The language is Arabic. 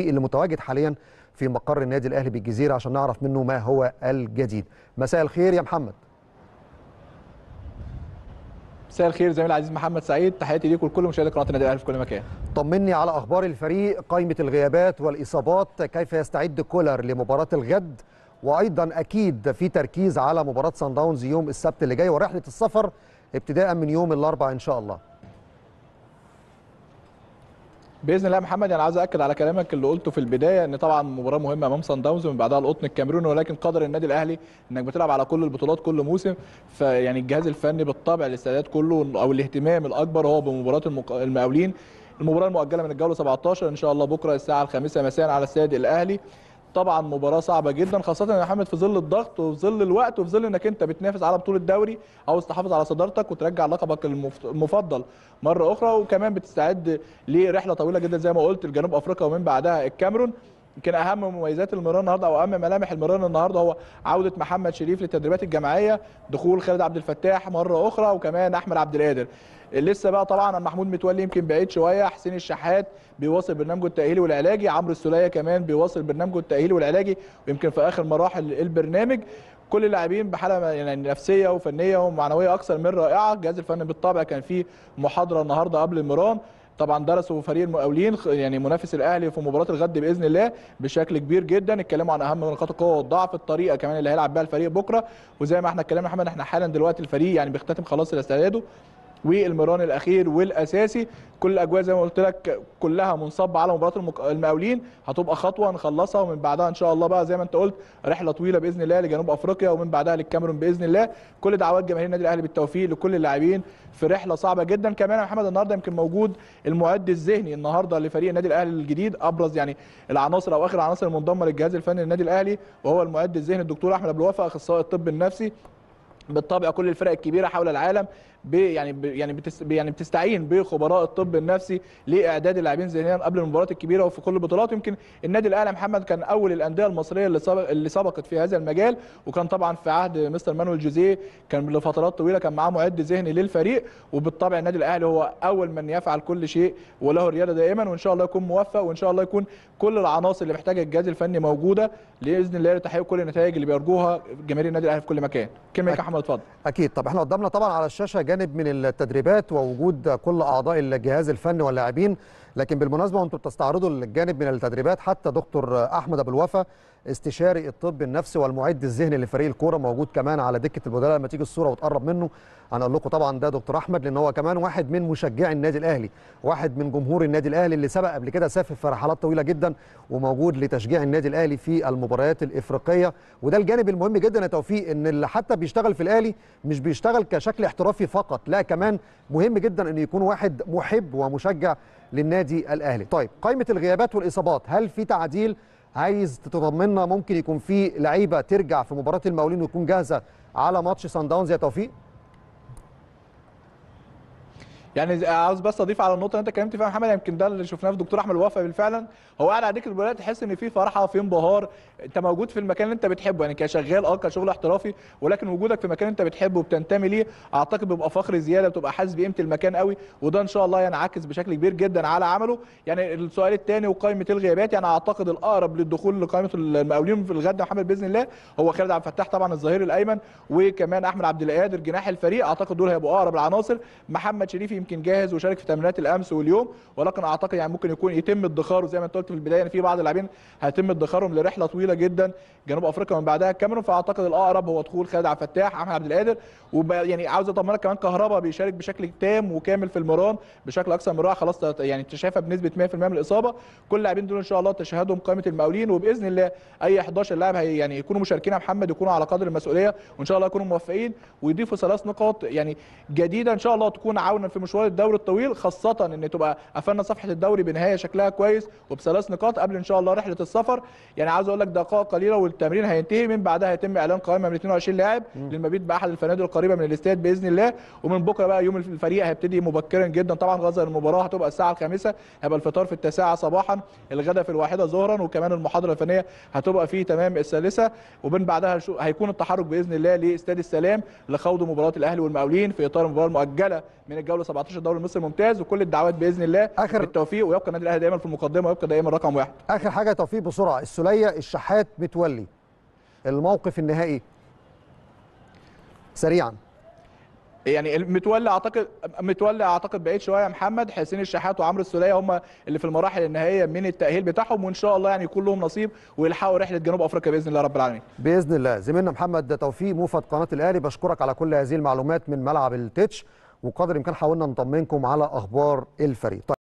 اللي متواجد حاليا في مقر النادي الاهلي بالجزيره عشان نعرف منه ما هو الجديد مساء الخير يا محمد مساء الخير زميل العزيز محمد سعيد تحياتي ليكم لكل مشاهدي قناه النادي الاهلي في كل مكان طمني على اخبار الفريق قائمه الغيابات والاصابات كيف يستعد كولر لمباراه الغد وايضا اكيد في تركيز على مباراه سان داونز يوم السبت اللي جاي ورحله السفر ابتداء من يوم الاربعاء ان شاء الله باذن الله يا محمد انا يعني عايز اكد على كلامك اللي قلته في البدايه ان طبعا مباراه مهمه امام سان داونز ومن بعدها القطن الكاميروني ولكن قدر النادي الاهلي انك بتلعب على كل البطولات كل موسم فيعني الجهاز الفني بالطبع الاستعداد كله او الاهتمام الاكبر هو بمباراه المقاولين المباراه المؤجله من الجوله 17 ان شاء الله بكره الساعه الخامسة مساء على استاد الاهلي طبعا مباراه صعبه جدا خاصه يا محمد في ظل الضغط وفي ظل الوقت وفي ظل انك انت بتنافس على بطوله دوري عاوز تحافظ على صدارتك وترجع لقبك المفضل مره اخرى وكمان بتستعد لرحله طويله جدا زي ما قلت لجنوب افريقيا ومن بعدها الكاميرون يمكن اهم مميزات المران النهارده او اهم ملامح المران النهارده هو عوده محمد شريف للتدريبات الجماعيه دخول خالد عبد الفتاح مره اخرى وكمان احمد عبد القادر لسه بقى طبعا محمود متولي يمكن بعيد شويه حسين الشحات بيواصل برنامجه التاهيلي والعلاجي عمرو السوليه كمان بيواصل برنامجه التاهيلي والعلاجي ويمكن في اخر مراحل البرنامج كل اللاعبين بحاله يعني نفسيه وفنيه ومعنويه اكثر من رائعه الجهاز الفني بالطبع كان فيه محاضره النهارده قبل المران طبعا درسوا فريق المقاولين يعني منافس الاهلي في مباراه الغد باذن الله بشكل كبير جدا اتكلموا عن اهم نقاط القوه والضعف الطريقه كمان اللي هيلعب بيها الفريق بكره وزي ما احنا اتكلمنا احنا حالا دلوقتي الفريق يعني بيختتم خلاص استعداده والمران الاخير والاساسي كل الاجواء زي ما قلت لك كلها منصبه على مباراه المقاولين هتبقى خطوه نخلصها ومن بعدها ان شاء الله بقى زي ما انت قلت رحله طويله باذن الله لجنوب افريقيا ومن بعدها للكاميرون باذن الله كل دعوات جماهير النادي الاهلي بالتوفيق لكل اللاعبين في رحله صعبه جدا كمان يا محمد النهارده يمكن موجود المعد الذهني النهارده لفريق النادي الاهلي الجديد ابرز يعني العناصر او اخر العناصر المنضمه للجهاز الفني للنادي الاهلي وهو المعد الذهني الدكتور احمد ابو الوفا اخصائي الطب النفسي بالطبع كل الفرق الكبيره حول العالم يعني يعني يعني بتستعين بخبراء الطب النفسي لاعداد اللاعبين ذهنيا قبل المباريات الكبيره وفي كل البطولات يمكن النادي الاهلي محمد كان اول الانديه المصريه اللي سبق اللي سبقت في هذا المجال وكان طبعا في عهد مستر مانويل جوزيه كان لفترات طويله كان معاه معد ذهني للفريق وبالطبع النادي الاهلي هو اول من يفعل كل شيء وله الرياده دائما وان شاء الله يكون موفق وان شاء الله يكون كل العناصر اللي محتاجها الجهاز الفني موجوده باذن الله لتحقيق كل النتائج اللي بيرجوها جماهير النادي الاهلي في كل مكان كلمه احمد احمد اتفضل اكيد طب احنا قدامنا طبعا على الشاشه جانب من التدريبات ووجود كل اعضاء الجهاز الفني واللاعبين لكن بالمناسبه وانتم بتستعرضوا الجانب من التدريبات حتى دكتور احمد ابو الوفا استشاري الطب النفسي والمعد الذهني لفريق الكوره موجود كمان على دكه البدلاء لما تيجي الصوره وتقرب منه هنقول لكم طبعا ده دكتور احمد لان هو كمان واحد من مشجعي النادي الاهلي واحد من جمهور النادي الاهلي اللي سبق قبل كده سافر في رحلات طويله جدا وموجود لتشجيع النادي الاهلي في المباريات الافريقيه وده الجانب المهم جدا يا توفيق ان اللي حتى بيشتغل في الاهلي مش بيشتغل كشكل احترافي فقط لا كمان مهم جدا انه يكون واحد محب ومشجع للنادي الاهلي طيب قائمه الغيابات والاصابات هل في تعديل عايز تطمنا ممكن يكون في لعيبه ترجع في مباراه المقاولين ويكون جاهزه على ماتش سان داونز يا توفيق يعني عاوز بس اضيف على النقطه اللي انت اتكلمت فيها يا محمد يمكن ده اللي شفناه في دكتور احمد وفا بالفعل هو قاعد على ديك تحس ان في فرحه في انبهار انت موجود في المكان اللي انت بتحبه يعني كشغال اه كشغل احترافي ولكن وجودك في مكان انت بتحبه وبتنتمي ليه اعتقد بيبقى فخر زياده بتبقى حاسس بقيمه المكان قوي وده ان شاء الله ينعكس يعني بشكل كبير جدا على عمله يعني السؤال الثاني وقائمه الغيابات يعني اعتقد الاقرب للدخول لقائمه المقاولين في الغد محمد باذن الله هو خالد عبد الفتاح طبعا الظهير الايمن وكمان احمد عبد القادر جناح الفريق اعتقد دول هيبقوا اقرب العناصر محمد شريف يمكن جاهز وشارك في تمرينات الامس واليوم ولكن اعتقد يعني ممكن يكون يتم ادخاره زي ما انت قلت في البدايه يعني في بعض اللاعبين هيتم ادخارهم لرحله طويله جدا جنوب افريقيا ومن بعدها الكاميرون فاعتقد الاقرب هو دخول خالد عبد الفتاح احمد عبد القادر ويعني عاوز اطمنك كمان كهربا بيشارك بشكل تام وكامل في المران بشكل اكثر من رائع خلاص يعني تشافى بنسبه 100% من الاصابه كل اللاعبين دول ان شاء الله تشهدهم قائمه المقاولين وباذن الله اي 11 لاعب يعني يكونوا مشاركين يا محمد يكونوا على قدر المسؤوليه وان شاء الله يكونوا موفقين ويضيفوا ثلاث نقاط يعني جديده ان شاء الله تكون عونا في مشوار الدوري الطويل خاصه ان تبقى قفلنا صفحه الدوري بنهايه شكلها كويس وبثلاث نقاط قبل ان شاء الله رحله السفر يعني عايز اقول لك دقائق قليله والتمرين هينتهي من بعدها هيتم اعلان قائمه من 22 لاعب للمبيت باحد الفنادق القريبه من الاستاد باذن الله ومن بكره بقى يوم الفريق هيبتدي مبكرا جدا طبعا غزا المباراه هتبقى الساعه الخامسه هيبقى الفطار في التاسعه صباحا الغداء في الواحده ظهرا وكمان المحاضره الفنيه هتبقى في تمام الثالثه ومن بعدها هيكون التحرك باذن الله لاستاد السلام لخوض مباراه الاهلي والمقاولين في اطار المباراه المؤجله من الجوله 17 دوري مصر ممتاز وكل الدعوات باذن الله آخر بالتوفيق ويبقى النادي الاهلي دايما في المقدمه ويبقى دايما رقم واحد اخر حاجه توفيق بسرعه السليه الشحات متولي الموقف النهائي سريعا يعني متولي اعتقد متولي اعتقد بعيد شويه يا محمد حسين الشحات وعمرو السوليه هم اللي في المراحل النهائيه من التاهيل بتاعهم وان شاء الله يعني يكون لهم نصيب ويلحقوا رحله جنوب افريقيا باذن الله رب العالمين. باذن الله زميلنا محمد توفيق موفد قناه الاهلي بشكرك على كل هذه المعلومات من ملعب التتش وقدر الامكان حاولنا نطمنكم على اخبار الفريق طيب.